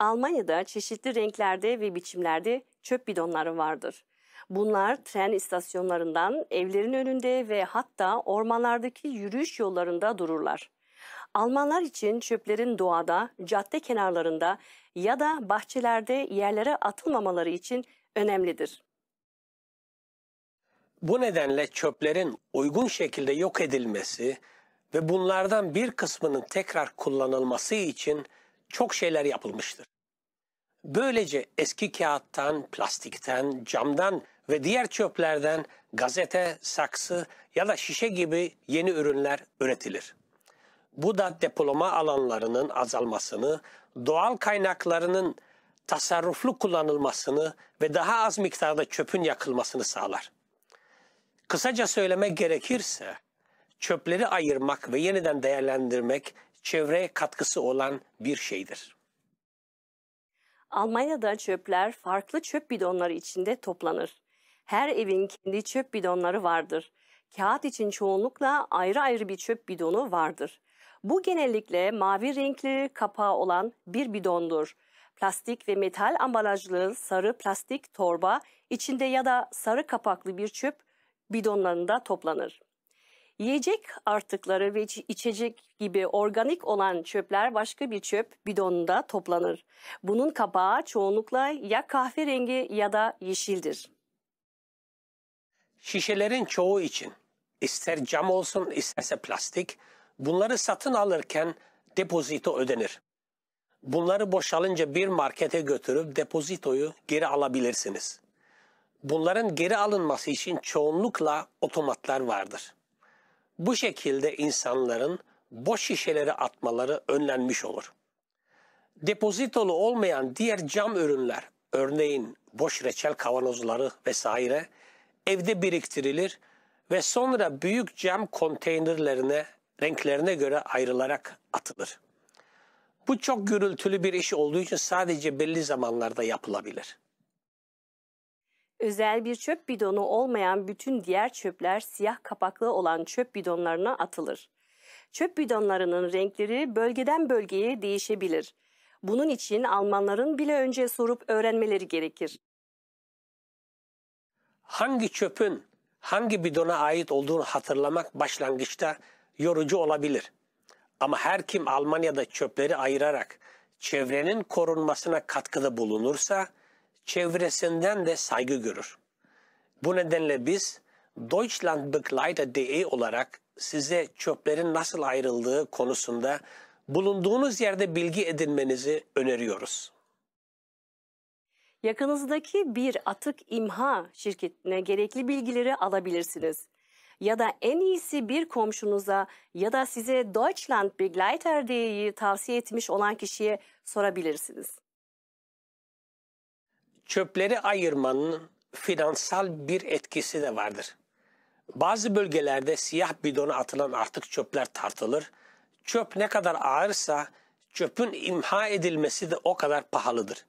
Almanya'da çeşitli renklerde ve biçimlerde çöp bidonları vardır. Bunlar tren istasyonlarından, evlerin önünde ve hatta ormanlardaki yürüyüş yollarında dururlar. Almanlar için çöplerin doğada, cadde kenarlarında ya da bahçelerde yerlere atılmamaları için önemlidir. Bu nedenle çöplerin uygun şekilde yok edilmesi ve bunlardan bir kısmının tekrar kullanılması için çok şeyler yapılmıştır. Böylece eski kağıttan, plastikten, camdan ve diğer çöplerden gazete, saksı ya da şişe gibi yeni ürünler üretilir. Bu da depolama alanlarının azalmasını, doğal kaynaklarının tasarruflu kullanılmasını ve daha az miktarda çöpün yakılmasını sağlar. Kısaca söylemek gerekirse, çöpleri ayırmak ve yeniden değerlendirmek çevreye katkısı olan bir şeydir. Almanya'da çöpler farklı çöp bidonları içinde toplanır. Her evin kendi çöp bidonları vardır. Kağıt için çoğunlukla ayrı ayrı bir çöp bidonu vardır. Bu genellikle mavi renkli kapağı olan bir bidondur. Plastik ve metal ambalajlı sarı plastik torba içinde ya da sarı kapaklı bir çöp bidonlarında toplanır. Yiyecek artıkları ve içecek gibi organik olan çöpler başka bir çöp bidonunda toplanır. Bunun kapağı çoğunlukla ya kahverengi ya da yeşildir. Şişelerin çoğu için ister cam olsun isterse plastik bunları satın alırken depozito ödenir. Bunları boşalınca bir markete götürüp depozitoyu geri alabilirsiniz. Bunların geri alınması için çoğunlukla otomatlar vardır. Bu şekilde insanların boş şişeleri atmaları önlenmiş olur. Depozitolu olmayan diğer cam ürünler, örneğin boş reçel kavanozları vesaire evde biriktirilir ve sonra büyük cam konteynerlerine renklerine göre ayrılarak atılır. Bu çok gürültülü bir iş olduğu için sadece belli zamanlarda yapılabilir. Özel bir çöp bidonu olmayan bütün diğer çöpler siyah kapaklı olan çöp bidonlarına atılır. Çöp bidonlarının renkleri bölgeden bölgeye değişebilir. Bunun için Almanların bile önce sorup öğrenmeleri gerekir. Hangi çöpün hangi bidona ait olduğunu hatırlamak başlangıçta yorucu olabilir. Ama her kim Almanya'da çöpleri ayırarak çevrenin korunmasına katkıda bulunursa çevresinden de saygı görür. Bu nedenle biz Deutschland Begleiter.de olarak size çöplerin nasıl ayrıldığı konusunda bulunduğunuz yerde bilgi edinmenizi öneriyoruz. Yakınızdaki bir atık imha şirketine gerekli bilgileri alabilirsiniz. Ya da en iyisi bir komşunuza ya da size Deutschland Begleiter tavsiye etmiş olan kişiye sorabilirsiniz çöpleri ayırmanın finansal bir etkisi de vardır. Bazı bölgelerde siyah bidona atılan artık çöpler tartılır. Çöp ne kadar ağırsa çöpün imha edilmesi de o kadar pahalıdır.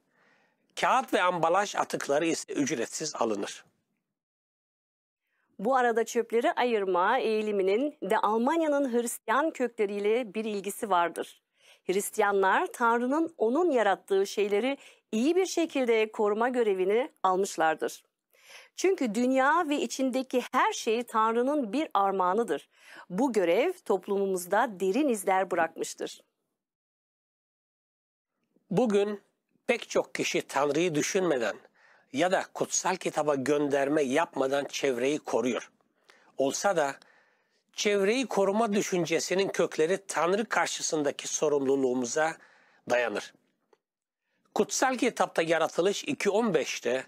Kağıt ve ambalaj atıkları ise ücretsiz alınır. Bu arada çöpleri ayırma eğiliminin de Almanya'nın Hristiyan kökleriyle bir ilgisi vardır. Hristiyanlar Tanrı'nın onun yarattığı şeyleri iyi bir şekilde koruma görevini almışlardır. Çünkü dünya ve içindeki her şey Tanrı'nın bir armağanıdır. Bu görev toplumumuzda derin izler bırakmıştır. Bugün pek çok kişi Tanrı'yı düşünmeden ya da kutsal kitaba gönderme yapmadan çevreyi koruyor. Olsa da çevreyi koruma düşüncesinin kökleri Tanrı karşısındaki sorumluluğumuza dayanır. Kutsal kitapta yaratılış 2.15'te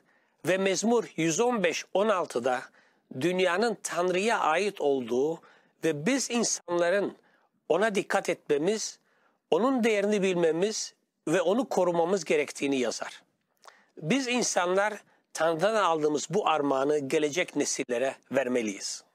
ve Mezmur 115.16'da dünyanın Tanrı'ya ait olduğu ve biz insanların ona dikkat etmemiz, onun değerini bilmemiz ve onu korumamız gerektiğini yazar. Biz insanlar Tanrı'dan aldığımız bu armağanı gelecek nesillere vermeliyiz.